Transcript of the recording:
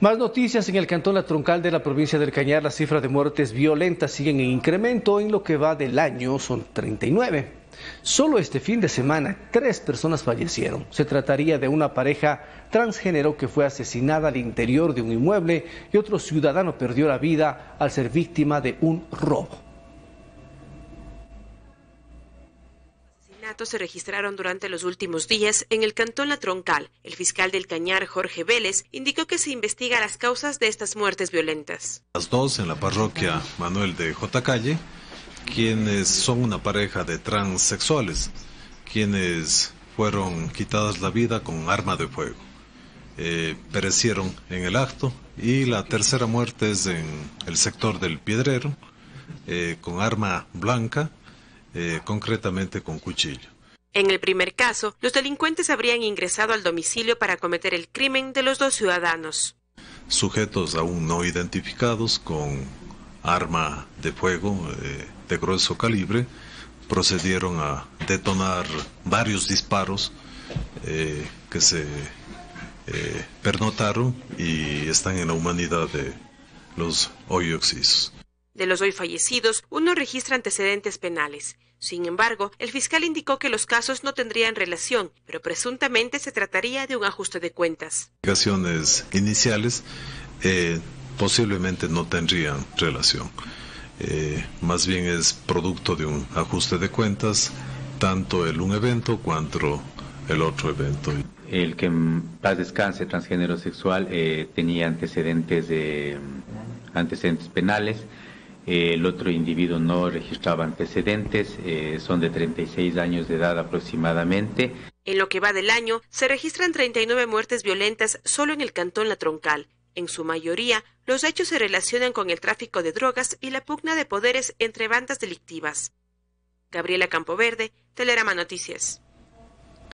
Más noticias en el Cantón La Troncal de la provincia del Cañar. la cifra de muertes violentas siguen en incremento. En lo que va del año son 39. Solo este fin de semana tres personas fallecieron. Se trataría de una pareja transgénero que fue asesinada al interior de un inmueble y otro ciudadano perdió la vida al ser víctima de un robo. datos se registraron durante los últimos días en el cantón La Troncal. El fiscal del Cañar, Jorge Vélez, indicó que se investiga las causas de estas muertes violentas. Las dos en la parroquia Manuel de J. Calle, quienes son una pareja de transexuales, quienes fueron quitadas la vida con arma de fuego. Eh, perecieron en el acto y la tercera muerte es en el sector del Piedrero eh, con arma blanca eh, concretamente con cuchillo. En el primer caso, los delincuentes habrían ingresado al domicilio para cometer el crimen de los dos ciudadanos. Sujetos aún no identificados con arma de fuego eh, de grueso calibre procedieron a detonar varios disparos eh, que se pernotaron y están en la humanidad de los hoy De los hoy fallecidos, uno registra antecedentes penales. Sin embargo, el fiscal indicó que los casos no tendrían relación, pero presuntamente se trataría de un ajuste de cuentas. Las indicaciones iniciales eh, posiblemente no tendrían relación. Eh, más bien es producto de un ajuste de cuentas, tanto el un evento cuanto el otro evento. El que en mm, paz descanse transgénero sexual eh, tenía antecedentes de mm, antecedentes penales eh, el otro individuo no registraba antecedentes, eh, son de 36 años de edad aproximadamente. En lo que va del año, se registran 39 muertes violentas solo en el cantón La Troncal. En su mayoría, los hechos se relacionan con el tráfico de drogas y la pugna de poderes entre bandas delictivas. Gabriela Campoverde, Telerama Noticias.